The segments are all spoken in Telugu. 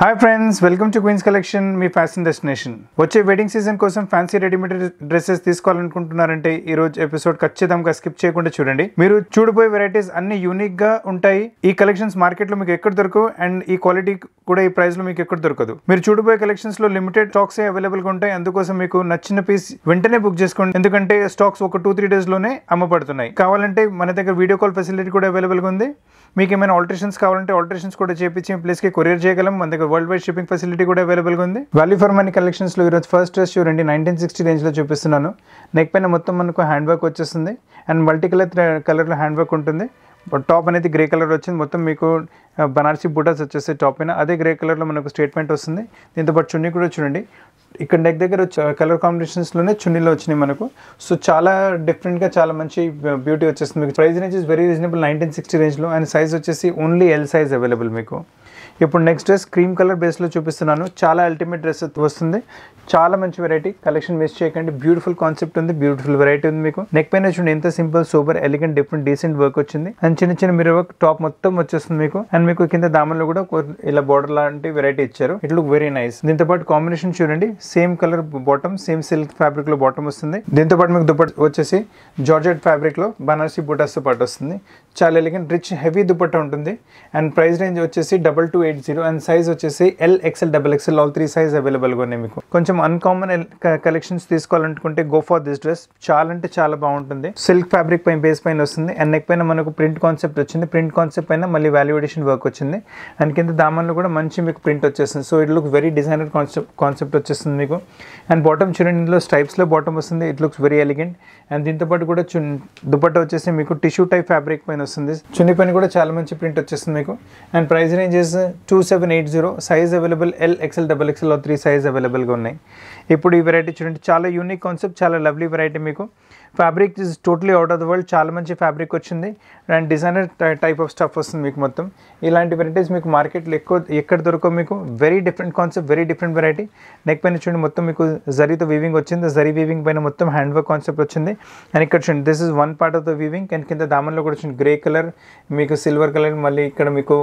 hi friends welcome to queens collection మీ ఫ్యాషన్ డెస్టినేషన్ వచ్చే వెడ్డింగ్ సీజన్ కోసం ఫ్యాన్సీ రెడీమేడ్ డ్రెస్సెస్ తీసుకోవాలనుకుంటున్నారంటే ఈ రోజు ఎపిసోడ్ ఖచ్చితంగా స్కిప్ చేయకుండా చూడండి మీరు చూడబోయే వెరైటీస్ అన్ని యూనిక్ గా ఉంటాయి ఈ కలెక్షన్స్ మార్కెట్ లో మీకు ఎక్కడ దొరకవు అండ్ ఈ క్వాలిటీ కూడా ఈ ప్రైస్ లో మీకు ఎక్కడ దొరకదు మీరు చూడబోయే కలెక్షన్స్ లో లిమిటెడ్ స్టాక్స్ అవైలబుల్ గా ఉంటాయి అందుకోసం మీకు నచ్చిన పీస్ వెంటనే బుక్ చేసుకోండి ఎందుకంటే స్టాక్స్ ఒక టూ త్రీ డేస్ లోనే అమ్మబడుతున్నాయి కావాలంటే మన దగ్గర వీడియో కాల్ ఫెసిలిటీ కూడా అవైలబుల్ గా ఉంది మీకు ఏమైనా ఆల్టరేషన్స్ కావాలంటే ఆల్టరేషన్స్ కూడా చేపించి మీ ప్లేస్కి కొరియర్ చేయగలం మన దగ్గర వరల్డ్ వైడ్ షిప్పింగ్ ఫెసిలిటీ కూడా అవైలబుల్గా ఉంది వాల్యూ ఫర్ మనీ కలెక్షన్స్లో ఈరోజు ఫస్ట్ డ్రెస్ చూడండి నైన్టీన్ సిక్స్టీ రేంజ్లో చూపిస్తున్నాను నెక్ పైన మొత్తం మనకు హ్యాండ్ వర్క్ వచ్చేస్తుంది అండ్ మల్టీ కలర్ కలర్లో హ్యాండ్ వర్క్ ఉంటుంది టాప్ అనేది గ్రే కలర్ వచ్చింది మొత్తం మీకు బనార్సీ బుటాస్ వచ్చేసి టాప్ పైన అదే గ్రే కలర్లో మనకు స్టేట్మెంట్ వస్తుంది దీంతో పాటు చున్నీ కూడా చూడండి ఇక్కడ నెక్ దగ్గర కలర్ కాంబినేషన్స్లోనే చున్నీలో వచ్చినాయి మనకు సో చాలా డిఫరెంట్గా చాలా మంచి బ్యూటీ వచ్చేస్తుంది మీకు price range is very reasonable nineteen sixty రేంజ్లో అండ్ సైజ్ వచ్చేసి ఓన్లీ ఎల్ సైజ్ అవైలబుల్ మీకు ఇప్పుడు నెక్స్ట్ డ్రెస్ క్రీమ్ కలర్ బేస్లో చూపిస్తున్నాను చాలా అల్టిమేట్ డ్రెస్ వస్తుంది చాలా మంచి వెరైటీ కలెక్షన్ మిస్ చేయకండి బ్యూటిఫుల్ కాన్సెప్ట్ ఉంది బ్యూటిఫుల్ వెరైటీ ఉంది మీకు నెక్ పైన చూడండి ఎంత simple super elegant different decent work వచ్చింది అండ్ చిన్న చిన్న మీరు వర్క్ టాప్ మొత్తం వచ్చేస్తుంది మీకు అండ్ మీకు కింద దామన్లో కూడా ఇలా బార్డర్ లాంటి వెరైటీ ఇచ్చారు ఇట్ లుక్ వెరీ నైస్ దీంతో పాటు కాంబినేషన్ చూడండి same colour bottom same silk fabric లో బాటమ్ వస్తుంది దీంతో పాటు మీకు దుప్పట్ వచ్చేసి జార్జెట్ ఫ్యాబ్రిక్ లో బనారసీ బుటాస్ తో పాటు వస్తుంది చాలా ఎలిగెంట్ రిచ్ హెవీ దుపట్ట ఉంటుంది అండ్ ప్రైస్ రేంజ్ వచ్చేసి double two eight zero and size వచ్చేసి L XL double XL all three size అవైలబుల్గా ఉన్నాయి మీకు కొంచెం అన్కామన్ కలెక్షన్స్ తీసుకోవాలనుకుంటే గో ఫార్ దిస్ డ్రెస్ చాలా అంటే చాలా బాగుంటుంది సిల్క్ ఫ్యాబ్రిక్ పైన బేస్ పైన వస్తుంది అండ్ నెక్ పైన మనకు ప్రింట్ కాన్సెప్ట్ వచ్చింది ప్రింట్ కాన్సెప్ట్ పైన మళ్ళీ వాల్యుడేషన్ వర్క్ వచ్చింది అండ్ కింద దామన్లో కూడా మంచి మీకు ప్రింట్ వచ్చేస్తుంది so it look very designer concept concept వచ్చేస్తుంది మీకు అండ్ బాటమ్ చూడండి ఇందులో స్ట్రైప్స్లో బాటమ్ వస్తుంది it looks very elegant and దీంతోపాటు కూడా చు దుపట్ట వచ్చేసి మీకు టిష్యూ టైప్ ఫ్యాబ్రిక్ పైన వస్తుంది చున్నీ పైన కూడా చాలా మంచి ప్రింట్ వచ్చేస్తుంది మీకు and price ranges two seven eight zero size available L XL double XL three size అవైలబుల్గా ఉన్నాయి ఇప్పుడు ఈ వెరైటీ చూడండి చాలా యూనిక్ కాన్సెప్ట్ చాలా లవ్లీ వెరైటీ మీకు fabric is totally out of the world చాలా మంచి ఫ్యాబ్రిక్ వచ్చింది and designer type of stuff వస్తుంది మీకు మొత్తం ఇలాంటి వెరైటీస్ మీకు మార్కెట్లో ఎక్కువ ఎక్కడ దొరకవు మీకు very different concept very different variety neck పైన చూడండి మొత్తం మీకు జరీతో వీవింగ్ వచ్చింది జరీ వీవింగ్ పైన మొత్తం హ్యాండ్ వర్క్ కాన్సెప్ట్ వచ్చింది అండ్ ఇక్కడ చూడండి this is one part of the weaving and కింద దామన్లో కూడా వచ్చింది గ్రే కలర్ మీకు సిల్వర్ కలర్ మళ్ళీ ఇక్కడ మీకు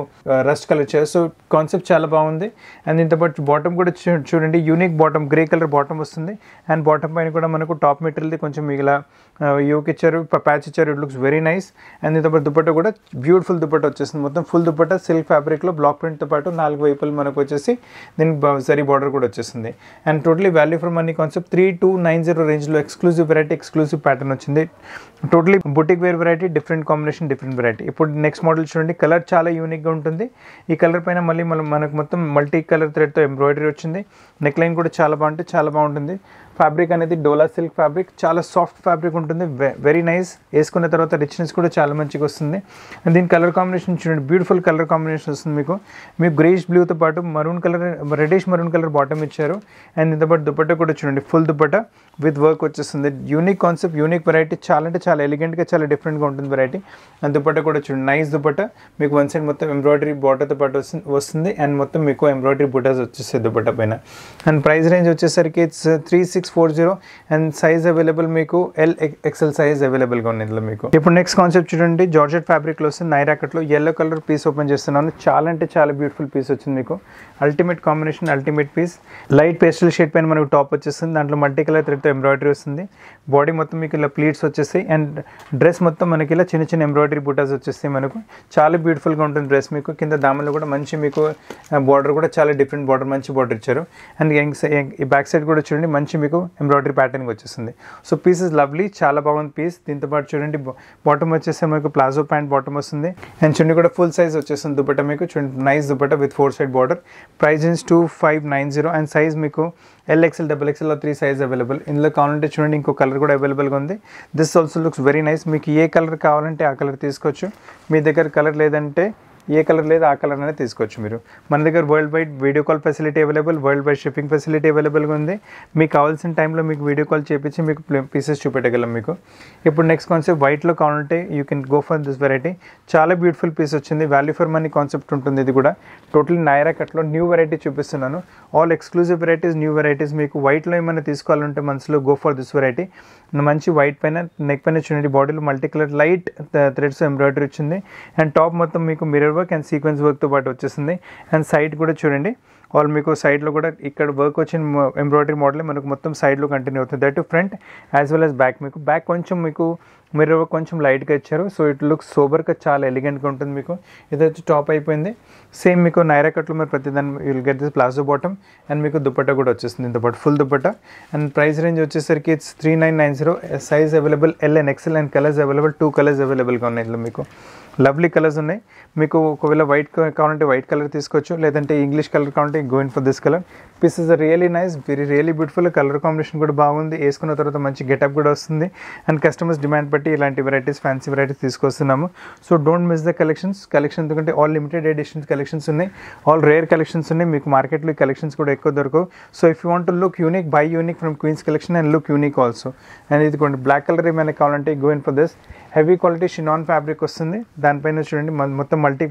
రస్ట్ కలర్ వచ్చారు సో కాన్సెప్ట్ చాలా బాగుంది అండ్ దీంతో పాటు బాటమ్ కూడా చూడండి unique bottom grey colour bottom వస్తుంది అండ్ బాటమ్ పైన కూడా మనకు టాప్ మెటీరియల్ది కొంచెం మిగిలిన యోక్ ఇచ్చారు ప్యాచ్ ఇచ్చారు it looks very nice and దీంతో పాటు దుపట్ట కూడా బ్యూటిఫుల్ దుపట్ట వచ్చేసింది మొత్తం ఫుల్ దుపట్ట సిల్క్ ఫ్యాబ్రిక్లో బ్లాక్ ప్రింట్తో పాటు నాలుగు వైపులు మనకు వచ్చేసి దీనికి సరీ బార్డర్ కూడా వచ్చేసింది and totally value for money concept three two nine zero రేంజ్లో ఎక్స్క్లూజివ్ వెరైటీ ఎక్స్క్లూజివ్ ప్యాటర్న్ వచ్చింది totally boutique wear variety different combination different variety ఇప్పుడు నెక్స్ట్ మోడల్ చూడండి కలర్ చాలా యూనిక్గా ఉంటుంది ఈ కలర్ పైన మళ్ళీ మనం మనకు మొత్తం మల్టీ కలర్ థ్రెడ్తో ఎంబ్రాయిడరీ వచ్చింది నెక్ లైన్ కూడా చాలా బాగుంటుంది చాలా బాగుంటుంది ఫ్యాబ్రిక్ అనేది డోలా సిల్క్ ఫ్యాబ్రిక్ చాలా సాఫ్ట్ ఫ్యాబ్రిక్ ఉంటుంది వెరీ నైస్ వేసుకున్న తర్వాత రిచ్నెస్ కూడా చాలా మంచిగా వస్తుంది అండ్ దీని కలర్ కాంబినేషన్ చూడండి బ్యూటిఫుల్ కలర్ కాంబినేషన్ వస్తుంది మీకు మీకు గ్రేష్ బ్లూతో పాటు maroon colour reddish maroon colour bottom ఇచ్చారు అండ్ దీంతో పాటు దుపట్టా కూడా చూడండి ఫుల్ దుప్పట్ట విత్ వర్క్ వచ్చేస్తుంది యూనిక్ కాన్సెప్ట్ యూనిక్ వెరైటీ చాలా అంటే చాలా ఎలిగెంట్గా చాలా డిఫరెంట్గా ఉంటుంది వెరైటీ అండ్ దుపట్ట కూడా చూడండి నైస్ దుపట్ట మీకు వన్ సైడ్ మొత్తం ఎంబ్రాయిడరీ బాటర్తో పాటు వస్తుంది వస్తుంది అండ్ మొత్తం మీకు ఎంబ్రాయిడరీ బుటాస్ వచ్చేస్తాయి దుపట్ట పైన అండ్ ప్రైస్ రేంజ్ వచ్చేసరికి it's three six four zero and size available మీకు ఎల్ ఎక్సెల్ సైజ్ అవైలబుల్గా ఉంది ఇందులో మీకు ఇప్పుడు నెక్స్ట్ కాన్సెప్ట్ చూడండి జార్జెట్ ఫ్యాబ్రిక్లో వస్తుంది నైరాకట్లో ఎల్లో కలర్ పీస్ ఓపెన్ చేస్తున్నాను చాలా అంటే చాలా బ్యూటిఫుల్ పీస్ వచ్చింది మీకు ultimate combination ultimate piece light pastel shade పైన మనకు టాప్ వచ్చేస్తుంది దాంట్లో మల్టీ కలర్ థ్రెడ్ మొత్తం ఎంబ్రాయిడరీ వస్తుంది బాడీ మొత్తం మీకు ఇలా ప్లీట్స్ వచ్చేస్తాయి అండ్ డ్రెస్ మొత్తం మనకి ఇలా చిన్న చిన్న ఎంబ్రాయిడరీ బుటాస్ వచ్చేస్తాయి మనకు చాలా బ్యూటిఫుల్గా ఉంటుంది డ్రెస్ మీకు కింద దామన్లో కూడా మంచి మీకు బార్డర్ కూడా చాలా డిఫరెంట్ బార్డర్ మంచి బార్డర్ ఇచ్చారు అండ్ ఈ బ్యాక్ సైడ్ కూడా చూడండి మంచి మీకు ఎంబ్రాయిడరీ ప్యాటర్న్ వచ్చేస్తుంది సో పీస్ ఇస్ లవ్లీ చాలా బాగుంది పీస్ దీంతోపాటు చూడండి బాటమ్ వచ్చేసి మీకు ప్లాజో ప్యాంట్ బాటమ్ వస్తుంది అండ్ చూడండి కూడా ఫుల్ సైజ్ వచ్చేస్తుంది దుపట్ట మీకు చూడండి nice dupatta with four side border price is two five nine zero and size మీకు L XL double XL three size available ఇందులో కావాలంటే చూడండి ఇంకో కలర్ కూడా అవైలబుల్గా ఉంది this also looks very nice మీకు ఏ కలర్ కావాలంటే ఆ కలర్ తీసుకోవచ్చు మీ దగ్గర కలర్ లేదంటే ఏ కలర్ లేదు ఆ కలర్ అనేది తీసుకోవచ్చు మీరు మన దగ్గర world wide video call facility available world wide shipping facility అవైలబుల్గా ఉంది మీకు కావాల్సిన టైంలో మీకు వీడియో కాల్ చేపించి మీకు పీసెస్ చూపెట్టగలం మీకు ఇప్పుడు నెక్స్ట్ కాన్సెప్ట్ వైట్లో కావాలంటే you can go for this variety చాలా బ్యూటిఫుల్ పీస్ వచ్చింది వాల్యూ ఫర్ మనీ కాన్సెప్ట్ ఉంటుంది ఇది కూడా టోటల్ నైరా కట్లో న్యూ వెరైటీ చూపిస్తున్నాను all exclusive varieties new varieties మీకు వైట్లో ఏమైనా తీసుకోవాలంటే మనసులో గో ఫర్ దిస్ వెరైటీ మంచి వైట్ పైన నెక్ పైన చూడండి బాడీలో multi colour light threads embroidery వచ్చింది అండ్ టాప్ మొత్తం మీకు మిర్రర్ వర్క్ అండ్ సీక్వెన్స్ వర్క్తో పాటు వచ్చేసింది అండ్ సైడ్ కూడా చూడండి ఆల్ మీకు సైడ్లో కూడా ఇక్కడ వర్క్ వచ్చిన ఎంబ్రాయిడరీ మోడల్ మనకు మొత్తం సైడ్లో కంటిన్యూ అవుతుంది that front as well as back మీకు బ్యాక్ కొంచెం మీకు మీరు కొంచెం లైట్గా ఇచ్చారు సో ఇట్ లుక్ సోబర్గా చాలా ఎలిగెంట్గా ఉంటుంది మీకు ఇదైతే టాప్ అయిపోయింది సేమ్ మీకు నైరా కట్లు మీరు ప్రతి దాని you'll get this palazzo bottom and మీకు దుపట్టా కూడా వచ్చేస్తుంది ఇంతపాటు full dupatta and price range వచ్చేసరికి it's three nine nine zero size available L and XL and colours available two colours అవైలబుల్గా ఉన్నాయి ఇందులో మీకు లవ్లీ కలర్స్ ఉన్నాయి మీకు ఒకవేళ వైట్ కావాలంటే వైట్ కలర్ తీసుకోవచ్చు లేదంటే ఇంగ్లీష్ కలర్ కావాలంటే going for this colour piece is really nice very really beautiful colour combination కూడా బాగుంది వేసుకున్న తర్వాత మంచి గెటప్ కూడా వస్తుంది అండ్ కస్టమర్స్ డిమాండ్ బట్టి ఇలాంటి వెరైటీస్ ఫ్యాన్సీ వెరైటీస్ తీసుకొస్తున్నాము so don't miss the collections collection ఎందుకంటే ఆల్ లిమిటెడ్ ఎడిషన్స్ కలెక్షన్స్ ఉన్నాయి ఆల్ రేర్ కలెక్షన్స్ ఉన్నాయి మీకు మార్కెట్లో ఈ కలెక్షన్స్ కూడా ఎక్కువ దొరకవు so if you want look unique buy unique from Queens collection and look unique also and ఇది కొన్ని బ్లాక్ కలర్ ఏమైనా కావాలంటే going for this heavy quality chiffon fabric వస్తుంది దానిపైన చూడండి మొత్తం మల్టీ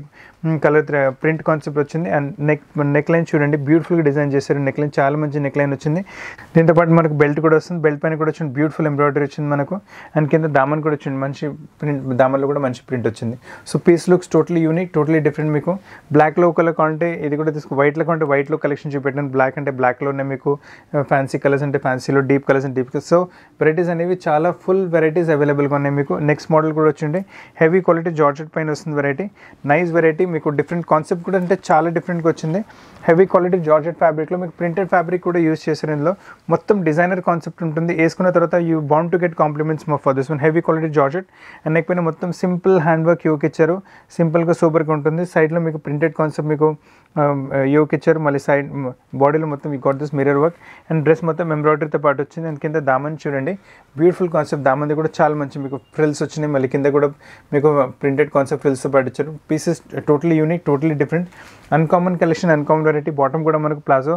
కలర్ ప్రింట్ కాన్సెప్ట్ వచ్చింది అండ్ నెక్ నెక్ లైన్ చూడండి బ్యూటిఫుల్గా డిజైన్ చేశారు ఇచ్చారు నెక్లైన్ చాలా మంచి నెక్లైన్ వచ్చింది దీంతో పాటు మనకు బెల్ట్ కూడా వస్తుంది బెల్ట్ పైన కూడా వచ్చింది బ్యూటిఫుల్ ఎంబ్రాయిడరీ వచ్చింది మనకు అండ్ కింద దామన్ కూడా వచ్చింది మంచి ప్రింట్ దామన్లో కూడా మంచి ప్రింట్ వచ్చింది so piece looks totally unique totally different మీకు బ్లాక్లో కలర్ కాంటే ఇది కూడా తీసుకో వైట్లో కాంటే వైట్లో కలెక్షన్ చూపెట్టాను బ్లాక్ అంటే uh, ఉన్నాయి మీకు ఫ్యాన్సీ కలర్స్ అంటే ఫ్యాన్సీలో డీప్ కలర్స్ అంటే డీప్ కలర్స్ సో వెరైటీస్ అనేవి చాలా ఫుల్ వెరైటీస్ అవైలబుల్గా ఉన్నాయి మీకు నెక్స్ట్ మోడల్ కూడా వచ్చింది హెవీ క్వాలిటీ జార్జెట్ పైన వస్తుంది వెరైటీ నైస్ వెరైటీ మీకు డిఫరెంట్ కాన్సెప్ట్ కూడా అంటే చాలా డిఫరెంట్గా వచ్చింది హెవీ క్వాలిటీ జార్జెట్ ఫ్యాబ్రిక్లో మీకు మీకు ప్రింటెడ్ ఫ్యాబ్రిక్ కూడా యూస్ చేశారు ఇందులో మొత్తం డిజైనర్ కాన్సెప్ట్ ఉంటుంది వేసుకున్న తర్వాత you bound to get compliments మా for this one heavy quality georgette and neck మొత్తం సింపుల్ హ్యాండ్ వర్క్ యోక్ ఇచ్చారు సింపుల్గా సూపర్గా ఉంటుంది సైడ్లో మీకు ప్రింటెడ్ కాన్సెప్ట్ మీకు యోక్ um, uh, ఇచ్చారు మళ్ళీ సైడ్ బాడీలో మొత్తం ఈ got this mirror work and dress మొత్తం ఎంబ్రాయిడరీతో పాటు వచ్చింది అండ్ కింద దామన్ చూడండి బ్యూటిఫుల్ కాన్సెప్ట్ దామంది కూడా చాలా మంచి మీకు ఫ్రిల్స్ వచ్చినాయి మళ్ళీ కింద కూడా మీకు ప్రింటెడ్ కాన్సెప్ట్ ఫ్రిల్స్తో పాటు ఇచ్చారు pieces totally unique totally different uncommon collection uncommon variety bottom కూడా మనకు ప్లాజో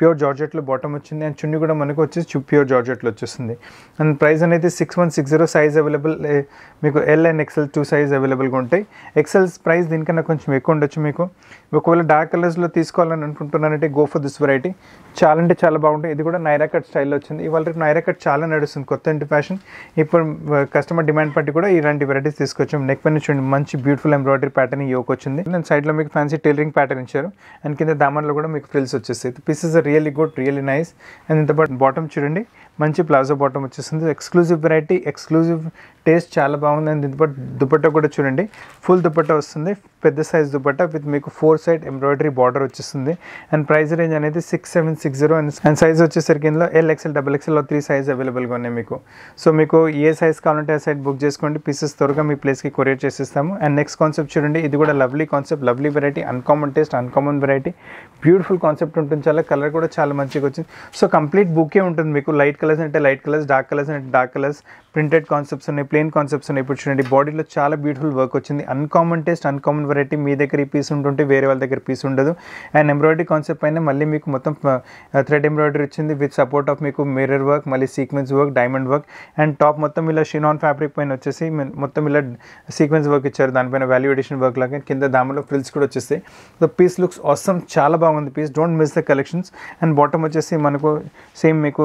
ప్యూర్ జార్జెట్లో బాటమ్ వచ్చింది అండ్ చున్నీ కూడా మనకు వచ్చేసి ప్యూర్ జార్జెట్లో వచ్చేస్తుంది అండ్ ప్రైస్ అనేది six one six zero size available మీకు L and XL two size అవైలబుల్గా ఉంటాయి ఎక్సెల్ ప్రైస్ దీనికన్నా కొంచెం ఎక్కువ ఉండొచ్చు మీకు ఒకవేళ డార్క్ కలర్స్లో తీసుకోవాలని అనుకుంటున్నానంటే గోఫర్ దిస్ వెరైటీ చాలా అంటే చాలా బాగుంటాయి ఇది కూడా నైరా కట్ స్టైల్లో వచ్చింది ఇవాళ రేపు నైరా కట్ చాలా నడుస్తుంది కొత్త ఇంటి ఫ్యాషన్ ఇప్పుడు కస్టమర్ డిమాండ్ బట్టి కూడా ఇలాంటి వెరైటీస్ తీసుకొచ్చాం నెక్ పైన చూడండి మంచి బ్యూటిఫుల్ ఎంబ్రాయిడరీ ప్యాటర్న్ యోక్ వచ్చింది అండ్ సైడ్లో మీకు ఫ్యాన్సీ టైలరింగ్ ప్యాటర్న్ ఇచ్చారు అండ్ కింద దామన్లో కూడా మీకు ఫ్రిల్స్ వచ్చేస్తాయి pieces really good really nice and ఇంత బాటమ్ చూడండి మంచి ప్లాజో బాటమ్ వచ్చేస్తుంది ఎక్స్క్లూజివ్ వెరైటీ ఎక్స్క్లూజివ్ టేస్ట్ చాలా బాగుంది అండ్ దుపట్ దుపట్టా కూడా చూడండి ఫుల్ దుపట్టా వస్తుంది పెద్ద సైజ్ దుపట్టా విత్ మీకు ఫోర్ సైడ్ ఎంబ్రాయిడరీ బార్డర్ వచ్చేస్తుంది అండ్ ప్రైస్ రేంజ్ అనేది six seven six zero and size వచ్చేసరికి ఇందులో ఎల్ ఎక్స్ఎల్ డబల్ ఎక్స్ఎల్లో త్రీ సైజ్ అవైలబుల్గా ఉన్నాయి మీకు సో మీకు ఏ సైజ్ కావాలంటే ఆ సైడ్ బుక్ చేసుకోండి పీసెస్ త్వరగా మీ ప్లేస్కి కొరియర్ చేసేస్తాము అండ్ నెక్స్ట్ కాన్సెప్ట్ చూడండి ఇది కూడా lovely concept lovely variety uncommon taste uncommon variety beautiful concept ఉంటుంది చాలా కలర్ కూడా చాలా మంచిగా వచ్చింది సో కంప్లీట్ బుకే ఉంటుంది మీకు లైట్ కలర్ కలర్స్ అంటే లైట్ కలర్స్ డార్క్ కలర్స్ అంటే డార్క్ కలర్స్ ప్రింటెడ్ కాన్సెప్ట్స్ ఉన్నాయి ప్లెయిన్ కాన్సెప్ట్స్ ఉన్నాయి ఇప్పుడు చూడండి బాడీలో చాలా బ్యూటిఫుల్ వర్క్ వచ్చింది అన్కామన్ టేస్ట్ అన్కామన్ వెరైటీ మీ దగ్గర ఈ పీస్ ఉంటుంటే వేరే వాళ్ళ దగ్గర పీస్ ఉండదు అండ్ ఎంబ్రాయిడరీ కాన్సెప్ట్ అయినా మళ్ళీ మీకు మొత్తం థ్రెడ్ ఎంబ్రాయిడరీ వచ్చింది విత్ సపోర్ట్ ఆఫ్ మీకు మిర్రర్ వర్క్ మళ్ళీ sequence work diamond work and top మొత్తం ఇలా షినాన్ ఫ్యాబ్రిక్ పైన వచ్చేసి మొత్తం ఇలా సీక్వెన్స్ వర్క్ ఇచ్చారు దానిపైన వాల్యూ ఎడిషన్ వర్క్ లాగా కింద దామలో ఫ్రిల్స్ కూడా వచ్చేస్తాయి సో పీస్ లుక్స్ ఆసమ్ చాలా బాగుంది piece don't miss the collections and bottom వచ్చేసి మనకు సేమ్ మీకు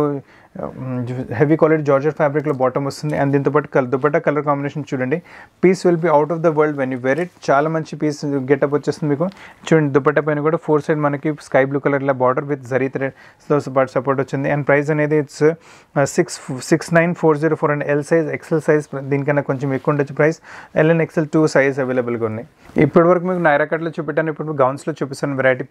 హెవీ క్వాలిటీ జార్జర్ ఫ్యాబ్రిక్లో బాటమ్ వస్తుంది అండ్ దీంతోపాటు కలర్ దుపట్టా కలర్ కాంబినేషన్ చూడండి piece will be out of the world when you wear it చాలా మంచి పీస్ గెటప్ వచ్చేస్తుంది మీకు చూడండి దుపట్టా పైన కూడా ఫోర్ సైడ్ మనకి స్కై బ్లూ కలర్లో బార్డర్ విత్ జరీ థ్రెడ్స్తో పాటు సపోర్ట్ వచ్చింది అండ్ ప్రైస్ అనేది it's six six nine four zero four and L size XL size దీనికన్నా కొంచెం ఎక్కువ ఉండొచ్చు price L and XL two size అవైలబుల్గా ఉన్నాయి ఇప్పటి వరకు మీకు నైరా కట్లో చూపెట్టాను ఇప్పుడు గౌన్స్లో చూపిస్తాను variety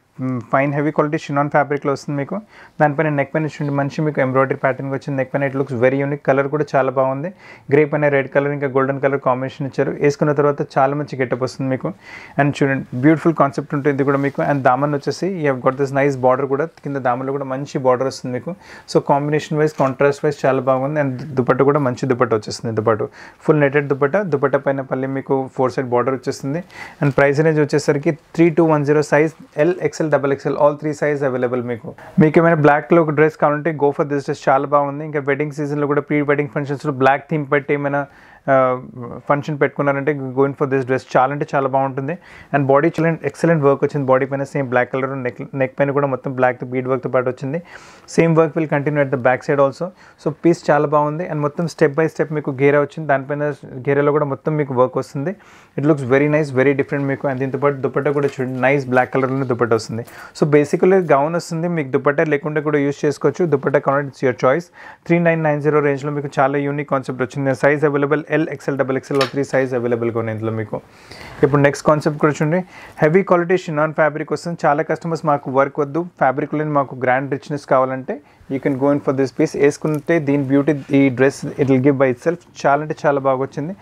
fine heavy quality chiffon ఫ్యాబ్రిక్లో వస్తుంది మీకు దానిపైన నెక్ పైన చూడండి మంచి మీకు ఎంబ్రాయిడరీ ప్యాటర్న్కి వచ్చింది నెక్ పైన it looks very unique colour కూడా చాలా బాగుంది గ్రే పైన రెడ్ కలర్ ఇంకా గోల్డెన్ కలర్ కాంబినేషన్ ఇచ్చారు వేసుకున్న తర్వాత చాలా మంచి గెటప్ వస్తుంది మీకు అండ్ చూడండి బ్యూటిఫుల్ కాన్సెప్ట్ ఉంటుంది కూడా మీకు అండ్ దామన్ వచ్చేసి ఈ have got this nice border కూడా కింద దామన్లో కూడా మంచి బార్డర్ వస్తుంది మీకు so combination wise contrast wise చాలా బాగుంది అండ్ దుపట్ట కూడా మంచి దుపట్ట వచ్చేస్తుంది దుపట్టు ఫుల్ నెటెడ్ దుపట్ట దుపట్ట పైన పల్లి మీకు ఫోర్ సైడ్ బార్డర్ వచ్చేస్తుంది అండ్ ప్రైస్ రేంజ్ వచ్చేసరికి three two one zero size L XL double XL all three size available మీకు మీకు ఏమైనా బ్లాక్లో ఒక డ్రెస్ కావాలంటే గో ఫర్ దిస్ డ్రెస్ చాలా చాలా బాగుంది ఇంకా వెడ్డింగ్ సీజన్లో కూడా ప్రీ వెడ్డింగ్ ఫంక్షన్స్లో బ్లాక్ థీమ్ పెట్టి ఏమైనా ఫంక్షన్ పెట్టుకున్నారంటే గోయింగ్ ఫర్ దిస్ డ్రెస్ చాలా అంటే చాలా బాగుంటుంది అండ్ బాడీ చాలా ఎక్సలెంట్ వర్క్ వచ్చింది బాడీ పైన same black colour neck neck పైన కూడా మొత్తం బ్లాక్ బీడ్ వర్క్తో పాటు వచ్చింది same work will continue at the back side also so piece చాలా బాగుంది అండ్ మొత్తం స్టెప్ బై స్టెప్ మీకు గేరా వచ్చింది దానిపైన గేరాలో కూడా మొత్తం మీకు వర్క్ వస్తుంది it looks very nice very different మీకు అండ్ దీంతోపాటు దుపట్టా కూడా చూడండి నైస్ బ్లాక్ కలర్లోనే దుప్పట్ట వస్తుంది సో బేసికలీ గౌన్ వస్తుంది మీకు దుపట్టా లేకుండా కూడా యూస్ చేసుకోవచ్చు దుపట్టా కౌన్ it's your choice three nine nine zero రేంజ్లో మీకు చాలా యూనిక్ కాన్సెప్ట్ వచ్చింది size available L XL double XL three size అవైలబుల్గా ఉన్నాయి ఇందులో మీకు ఇప్పుడు నెక్స్ట్ కాన్సెప్ట్ కూడా చూడండి హెవీ క్వాలిటీ షినాన్ ఫ్యాబ్రిక్ వస్తుంది చాలా కస్టమర్స్ మాకు వర్క్ వద్దు ఫ్యాబ్రిక్లో మాకు గ్రాండ్ రిచ్నెస్ కావాలంటే you can go in for this piece వేసుకుంటే దీని బ్యూటీ ఈ dress it will give by itself చాలా అంటే చాలా బాగా వచ్చింది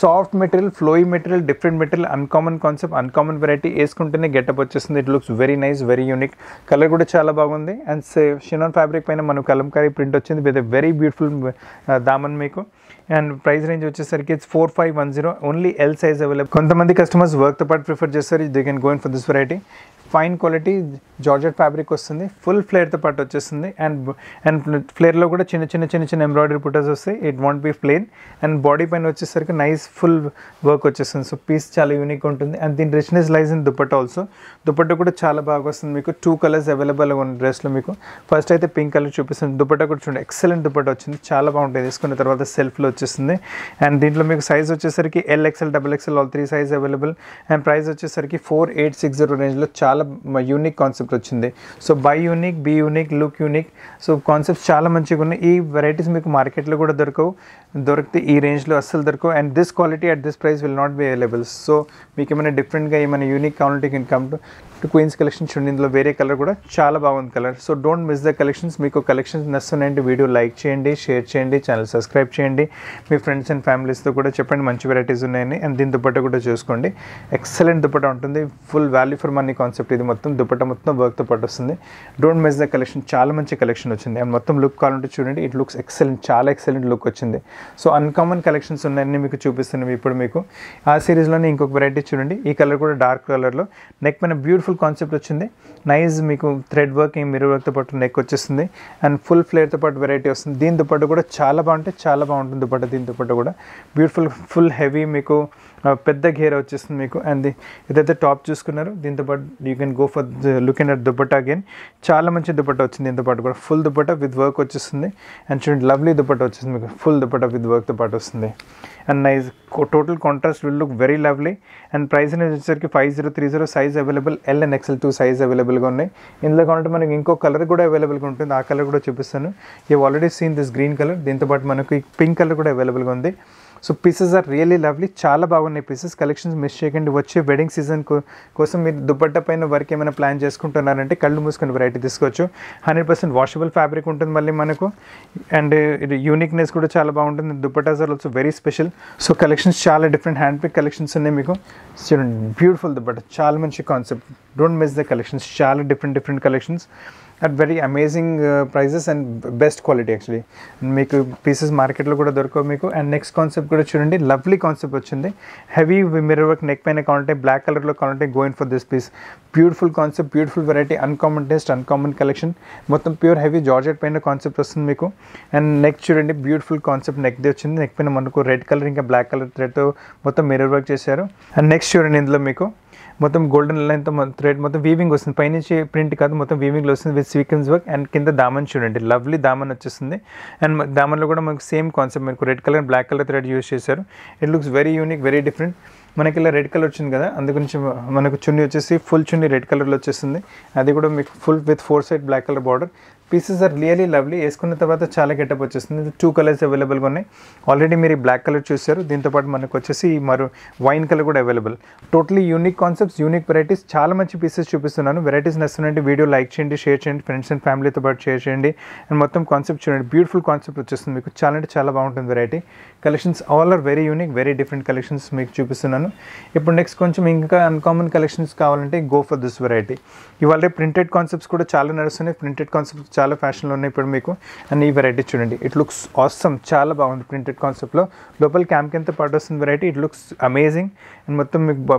soft material flowy material different material uncommon concept uncommon variety వేసుకుంటేనే గెటప్ వచ్చేస్తుంది it looks very nice very unique colour కూడా చాలా బాగుంది అండ్ సే షినాన్ ఫ్యాబ్రిక్ పైన మనకు కలంకారీ ప్రింట్ వచ్చింది విత్ వెరీ బ్యూటిఫుల్ దామన్ మీకు అండ్ ప్రైస్ రేంజ్ వచ్చేసరికి it's four five one zero only L size available కొంతమంది కస్టమర్స్ వర్క్తో పాటు ప్రిఫర్ చేస్తారు they can go in for this variety fine quality georgette fabric వస్తుంది ఫుల్ ఫ్లేర్తో పాటు వచ్చేస్తుంది అండ్ అండ్ ఫ్లేర్లో కూడా చిన్న చిన్న చిన్న చిన్న ఎంబ్రాయిడరీ బుటర్స్ వస్తాయి it won't be plain and body పైన వచ్చేసరికి నైస్ ఫుల్ వర్క్ వచ్చేస్తుంది సో పీస్ చాలా యూనిక్ ఉంటుంది అండ్ దీని richness lies in dupatta also dupatta కూడా చాలా బాగా వస్తుంది మీకు టూ కలర్స్ అవైలబుల్గా ఉన్న డ్రెస్లో మీకు ఫస్ట్ అయితే పింక్ కలర్ చూపిస్తుంది దుప్పట్ట కూడా చూడండి ఎక్సలెంట్ దుపట్ట వచ్చింది చాలా బాగుంటుంది తీసుకున్న తర్వాత సెల్ఫ్లో వచ్చేస్తుంది అండ్ దీంట్లో మీకు సైజ్ వచ్చేసరికి L XL double XL all three size available and price వచ్చేసరికి ఫోర్ ఎయిట్ సిక్స్ జీరో రేంజ్లో చాలా చాలా యూనిక్ కాన్సెప్ట్ వచ్చింది so buy unique be unique look unique so concepts చాలా మంచిగా ఉన్నాయి ఈ వెరైటీస్ మీకు మార్కెట్లో కూడా దొరకవు దొరికితే ఈ రేంజ్లో అస్సలు దొరకవు and this quality at this price will not be available so మీకు ఏమైనా డిఫరెంట్గా ఏమైనా యూనిక్ క్వాలిటీ కింద కమ్ టు క్వీన్స్ కలెక్షన్ చూడండి ఇందులో వేరే కలర్ కూడా చాలా బాగుంది colour so don't miss the collections మీకు కలెక్షన్స్ నచ్చున్నాయంటే వీడియో లైక్ చేయండి షేర్ చేయండి ఛానల్ సబ్స్క్రైబ్ చేయండి మీ ఫ్రెండ్స్ అండ్ ఫ్యామిలీస్తో కూడా చెప్పండి మంచి వెరైటీస్ ఉన్నాయని అండ్ దీని దుప్పట కూడా చూసుకోండి ఎక్సలెంట్ దుప్పట ఉంటుంది full value for money concept product ఇది మొత్తం దుపట్ట మొత్తం వర్క్తో పాటు వస్తుంది డోంట్ మిస్ ద కలెక్షన్ చాలా మంచి కలెక్షన్ వచ్చింది అండ్ మొత్తం లుక్ కావాలంటే చూడండి ఇట్ లుక్స్ ఎక్సలెంట్ చాలా ఎక్సలెంట్ లుక్ వచ్చింది సో అన్కామన్ కలెక్షన్స్ ఉన్నాయని మీకు చూపిస్తున్నాం ఇప్పుడు మీకు ఆ సిరీస్లోనే ఇంకొక వెరైటీ చూడండి ఈ కలర్ కూడా డార్క్ కలర్లో నెక్ పైన బ్యూటిఫుల్ కాన్సెప్ట్ వచ్చింది నైజ్ మీకు థ్రెడ్ వర్క్ మిర్రర్ వర్క్తో పాటు నెక్ వచ్చేస్తుంది అండ్ ఫుల్ ఫ్లేర్తో పాటు వెరైటీ వస్తుంది దీని దుపట్ట కూడా చాలా బాగుంటే చాలా బాగుంటుంది దుపట్ట దీని దుపట్ట కూడా బ్యూటిఫుల్ ఫుల్ హెవీ మీకు పెద్ద గేర్ వచ్చేస్తుంది మీకు అండ్ ఏదైతే టాప్ చూసుకున్నారో దీంతో పాటు you can go for look in at dupatta again చాలా మంచి దుపట్టా వచ్చింది దీంతో పాటు కూడా ఫుల్ దుపట్టా విత్ వర్క్ వచ్చేస్తుంది అండ్ చూడండి లవ్లీ దుపట్టా వచ్చేసింది మీకు ఫుల్ దుపట్టా విత్ వర్క్తో పాటు వస్తుంది and nice total contrast will look very lovely and price అనేది వచ్చేసరికి five zero three zero size available L and XL two size అవైలబుల్గా ఉన్నాయి ఇందులో కావాలంటే మనకి ఇంకో కలర్ కూడా అవైలబుల్గా ఉంటుంది ఆ కలర్ కూడా చూపిస్తాను you already seen this green colour దీంతో పాటు మనకి పింక్ కలర్ కూడా అవైలబుల్గా ఉంది so pieces are really lovely చాలా బాగున్నాయి పీసెస్ కలెక్షన్స్ మిస్ చేయకండి వచ్చే వెడ్డింగ్ సీజన్ కోసం మీరు దుప్పట్ట పైన వర్క్ ఏమైనా ప్లాన్ చేసుకుంటున్నారంటే కళ్ళు మూసుకుని వెరైటీ తీసుకోవచ్చు హండ్రెడ్ పర్సెంట్ వాషబుల్ ఫ్యాబ్రిక్ ఉంటుంది మళ్ళీ మనకు అండ్ ఇది యూనిక్నెస్ కూడా చాలా బాగుంటుంది dupattas are also very special so collections చాలా డిఫరెంట్ హ్యాండ్ పిక్ కలెక్షన్స్ ఉన్నాయి మీకు చూడండి బ్యూటిఫుల్ దుప్పట్ట చాలా మంచి concept don't miss the collections చాలా different different collections at very amazing prices and best quality actually మీకు పీసెస్ మార్కెట్లో కూడా దొరకవు మీకు అండ్ నెక్స్ట్ కాన్సెప్ట్ కూడా చూడండి లవ్లీ కాన్సెప్ట్ వచ్చింది హెవీ మిర్రర్ వర్క్ నెక్ పైన కావాలంటే బ్లాక్ కలర్లో కావాలంటే going for this piece beautiful concept beautiful variety uncommon taste uncommon collection మొత్తం ప్యూర్ హెవీ జార్జెట్ పైన కాన్సెప్ట్ వస్తుంది మీకు అండ్ నెక్ చూడండి బ్యూటిఫుల్ కాన్సెప్ట్ నెక్ది వచ్చింది నెక్ పైన మనకు రెడ్ కలర్ ఇంకా బ్లాక్ కలర్ థ్రెడ్తో మొత్తం మిర్రర్ వర్క్ చేశారు అండ్ నెక్స్ట్ చూడండి ఇందులో మీకు మొత్తం గోల్డెన్ లైన్తో థ్రెడ్ మొత్తం వీవింగ్ వస్తుంది పైనుంచి ప్రింట్ కాదు మొత్తం వీవింగ్లో వస్తుంది విత్ సీక్వెన్స్ వర్క్ అండ్ కింద దామన్ చూడండి లవ్లీ దామన్ వచ్చేస్తుంది అండ్ దామన్లో కూడా మనకు సేమ్ కాన్సెప్ట్ మీకు red colour black colour thread use చేశారు it looks very unique very different మనకి ఇలా రెడ్ కలర్ వచ్చింది కదా అందుగురించి మనకు చున్నీ వచ్చేసి ఫుల్ చున్నీ రెడ్ కలర్లో వచ్చేస్తుంది అది కూడా మీకు full with four side black colour border pieces are really lovely వేసుకున్న తర్వాత చాలా గెటప్ వచ్చేస్తుంది టూ కలర్స్ అవైలబుల్గా ఉన్నాయి ఆల్రెడీ మీరు బ్లాక్ కలర్ చూశారు దీంతోపాటు మనకు వచ్చేసి మరో వైన్ కలర్ కూడా available totally unique concepts unique varieties చాలా మంచి పీసెస్ చూపిస్తున్నాను వెరైటీస్ నచ్చినట్టు వీడియో లైక్ చేయండి షేర్ చేయండి ఫ్రెండ్స్ అండ్ ఫ్యామిలీతో పాటు షేర్ చేయండి అండ్ మొత్తం కాన్సెప్ట్ చూడండి బ్యూటిఫుల్ కాన్సెప్ట్ వచ్చేస్తుంది మీకు చాలా అంటే చాలా బాగుంటుంది variety collections all are very unique very different collections మీకు చూపిస్తున్నాను ఇప్పుడు నెక్స్ట్ కొంచెం ఇంకా అన్కామన్ కలెక్షన్స్ కావాలంటే గో ఫర్ దిస్ వెరైటీ ఇవాళ ప్రింటెడ్ కాన్సెప్ట్స్ కూడా చాలా నడుస్తున్నాయి ప్రింటెడ్ కాన్సెప్ట్స్ చాలా ఫ్యాషన్లో ఉన్నాయి ఇప్పుడు మీకు అండ్ ఈ వెరైటీ చూడండి ఇట్ లుక్స్ ఆసమ్ చాలా బాగుంది ప్రింటెడ్ కాన్సెప్ట్లో లోపల క్యాంప్ కింద పాటు వస్తుంది variety it looks amazing and మొత్తం మీకు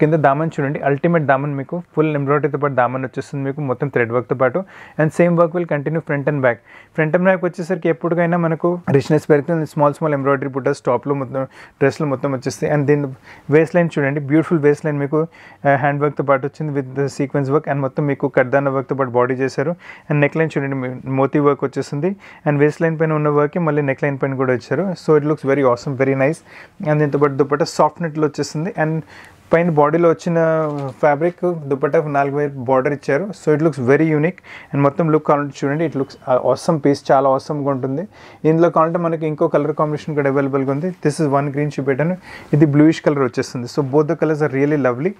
కింద దామన్ చూడండి అల్టిమేట్ దామన్ మీకు ఫుల్ ఎంబ్రాయిడరీతో పాటు దామన్ వచ్చేస్తుంది మీకు మొత్తం థ్రెడ్ వర్క్తో పాటు and same work will continue front and back front and back వచ్చేసరికి ఎప్పటికైనా మనకు రిచ్నెస్ పెరుగుతుంది స్మాల్ స్మాల్ ఎంబ్రాయిడరీ బుట్టస్ టాప్లో మొత్తం డ్రెస్లో మొత్తం వచ్చేస్తాయి అండ్ దీని వేస్ట్ లైన్ చూడండి బ్యూటిఫుల్ వేస్ట్ లైన్ మీకు హ్యాండ్ uh, వర్క్తో పాటు వచ్చింది విత్ సీక్వెన్స్ వర్క్ అండ్ మొత్తం మీకు కడ్దాన వర్క్తో పాటు బాడీ చేశారు అండ్ నెక్ లైన్ చూడండి మోతీ వర్క్ వచ్చేసింది అండ్ వేస్ట్ లైన్ పైన ఉన్న వర్క్కి మళ్ళీ నెక్ లైన్ పైన కూడా వచ్చారు so it looks very awesome very nice and దీంతో పాటు దుప్పట సాఫ్ట్ నెట్లో వచ్చేసింది అండ్ పైన బాడీలో వచ్చిన ఫ్యాబ్రిక్ దుపట్టా నాలుగు వైపు బార్డర్ ఇచ్చారు so it looks very unique and మొత్తం లుక్ కావాలంటే చూడండి ఇట్ లుక్స్ ఆసమ్ పీస్ చాలా ఆసమ్గా ఉంటుంది ఇందులో కావాలంటే మనకి ఇంకో కలర్ కాంబినేషన్ కూడా అవైలబుల్గా ఉంది దిస్ ఇస్ వన్ గ్రీన్ పెట్టాను ఇది బ్లూయిష్ కలర్ వచ్చేస్తుంది so both the colours are really lovely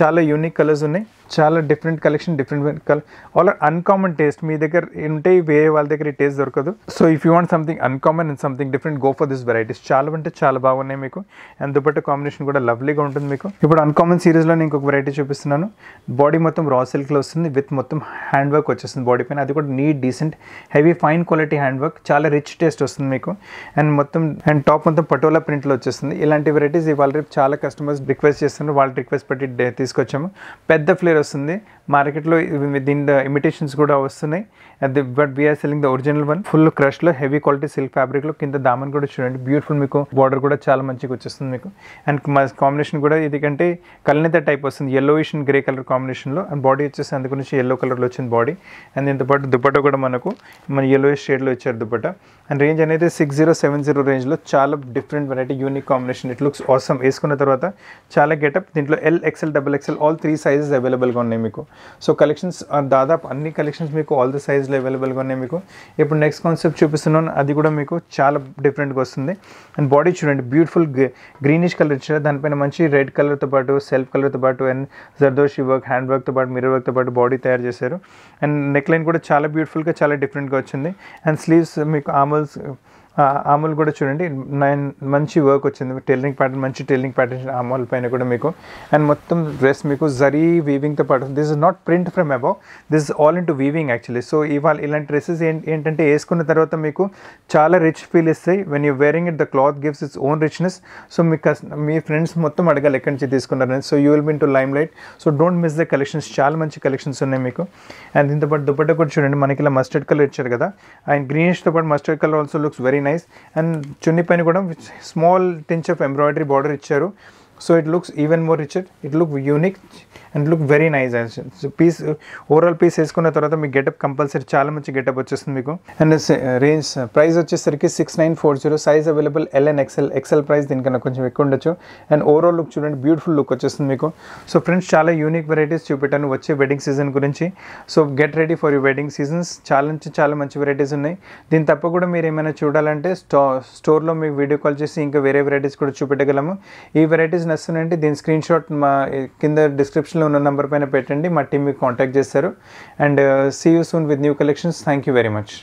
చాలా యూనిక్ కలర్స్ ఉన్నాయి చాలా డిఫరెంట్ కలెక్షన్ డిఫరెంట్ కల ఆల్ అన్కామన్ టేస్ట్ మీ దగ్గర ఉంటే వేరే వాళ్ళ దగ్గర ఈ టేస్ట్ దొరకదు so if you want something uncommon and something different go for this varieties చాలా అంటే చాలా బాగున్నాయి మీకు అండ్ దుపట్ట కాంబినేషన్ కూడా లవ్లీగా ఉంటుంది మీకు ఇప్పుడు అన్కామన్ సిరీస్లో నేను ఇంకొక వెరైటీ చూపిస్తున్నాను బాడీ మొత్తం రా సిల్క్లో వస్తుంది విత్ మొత్తం హ్యాండ్ వర్క్ వచ్చేస్తుంది బాడీ పైన అది కూడా neat decent heavy fine quality hand work చాలా రిచ్ టేస్ట్ వస్తుంది మీకు అండ్ మొత్తం అండ్ టాప్ మొత్తం పటోలా ప్రింట్లో వచ్చేస్తుంది ఇలాంటి వెరైటీస్ ఇవాళ రేపు చాలా కస్టమర్స్ రిక్వెస్ట్ చేస్తున్నారు వాళ్ళు రిక్వెస్ట్ పెట్టి తీసుకొచ్చాము పెద్ద ఫ్లేర్ వస్తుంది మార్కెట్లో దీని ఇమిటేషన్స్ కూడా వస్తున్నాయి అది but we're selling the original one full crush లో హెవీ క్వాలిటీ సిల్క్ ఫ్యాబ్రిక్ లో కింద దామన్ కూడా చూడండి బ్యూటిఫుల్ మీకు బార్డర్ కూడా చాలా మంచిగా వచ్చేస్తుంది మీకు అండ్ మా కాంబినేషన్ కూడా ఇది కంటే టైప్ వస్తుంది యెల్లోయిష్ అండ్ గ్రే కలర్ కాంబినేషన్లో అండ్ బాడీ వచ్చేసి అందుకు నుంచి ఎల్లో కలర్లో వచ్చింది బాడీ అండ్ దీంతో పాటు దుపట్ట కూడా మనకు మన షేడ్ లో ఇచ్చారు దుపట్ట అండ్ రేంజ్ అనేది six zero seven zero range లో చాలా different variety unique combination it looks awesome వేసుకున్న తర్వాత చాలా గెటప్ దీంట్లో L XL double XL all three sizes అవైలబుల్గా ఉన్నాయి మీకు సో కలెక్షన్స్ దాదాపు అన్ని కలెక్షన్స్ మీకు ఆల్ ద సైజ్ ప్రైస్లో అవైలబుల్గా ఉన్నాయి మీకు ఇప్పుడు నెక్స్ట్ కాన్సెప్ట్ చూపిస్తున్నాను అది కూడా మీకు చాలా డిఫరెంట్గా వస్తుంది అండ్ బాడీ చూడండి బ్యూటిఫుల్ గ్రీనిష్ కలర్ ఇచ్చారు దానిపైన మంచి రెడ్ కలర్తో పాటు సెల్ఫ్ కలర్తో పాటు అండ్ జర్దోషి వర్క్ హ్యాండ్ వర్క్తో పాటు మిర్రర్ వర్క్తో పాటు బాడీ తయారు చేశారు అండ్ నెక్ లైన్ కూడా చాలా బ్యూటిఫుల్గా చాలా డిఫరెంట్గా వచ్చింది అండ్ స్లీవ్స్ మీకు ఆమల్స్ ఆమూల్ కూడా చూడండి నైన్ మంచి వర్క్ వచ్చింది టైలరింగ్ ప్యాటర్న్ మంచి టైలరింగ్ ప్యాటర్న్ అమూల్ పైన కూడా మీకు అండ్ మొత్తం డ్రెస్ మీకు జరీ వీవింగ్తో పాటు this is not print from above this is all into weaving actually so ఇవాళ ఇలాంటి డ్రెస్సెస్ ఏంటంటే వేసుకున్న తర్వాత మీకు చాలా రిచ్ ఫీల్ ఇస్తాయి when you wearing it the cloth gives its own richness so మీ మీ ఫ్రెండ్స్ మొత్తం అడగాలి ఎక్కడి నుంచి తీసుకున్నారని so you will be in to limelight so don't miss the collections చాలా మంచి కలెక్షన్స్ ఉన్నాయి మీకు అండ్ దీంతో పాటు దుప్పట్ట కూడా చూడండి మనకి ఇలా మస్టర్డ్ కలర్ ఇచ్చారు కదా అండ్ గ్రీనిష్తో పాటు mustard colour also looks very nice and chunni పైన కూడా small tinge of embroidery border ఇచ్చారు so it looks even more richer it look unique and look very nice and piece overall piece వేసుకున్న తర్వాత మీ గెటప్ కంపల్సరీ చాలా మంచి గెటప్ వచ్చేస్తుంది మీకు అండ్ రేంజ్ ప్రైస్ వచ్చేసరికి six nine four zero size available L L and XL XL price దీనికన్నా కొంచెం ఎక్కువ ఉండొచ్చు అండ్ ఓవరాల్ లుక్ చూడండి బ్యూటిఫుల్ లుక్ వచ్చేస్తుంది మీకు సో ఫ్రెండ్స్ చాలా యూనిక్ వెరైటీస్ చూపెట్టాను వచ్చే వెడ్డింగ్ సీజన్ గురించి so get ready for your wedding seasons చాలా నుంచి చాలా మంచి వెరైటీస్ ఉన్నాయి దీని తప్ప కూడా మీరు ఏమైనా చూడాలంటే స్టో స్టోర్లో మీకు వీడియో కాల్ చేసి ఇంకా వేరే వెరైటీస్ కూడా చూపెట్టగలము ఈ వెరైటీస్ మెసేజ్ నచ్చునంటే దీని స్క్రీన్ షాట్ మా కింద డిస్క్రిప్షన్లో ఉన్న నెంబర్ పైన పెట్టండి మా టీం మీకు కాంటాక్ట్ చేస్తారు and see you soon with new collections thank you very much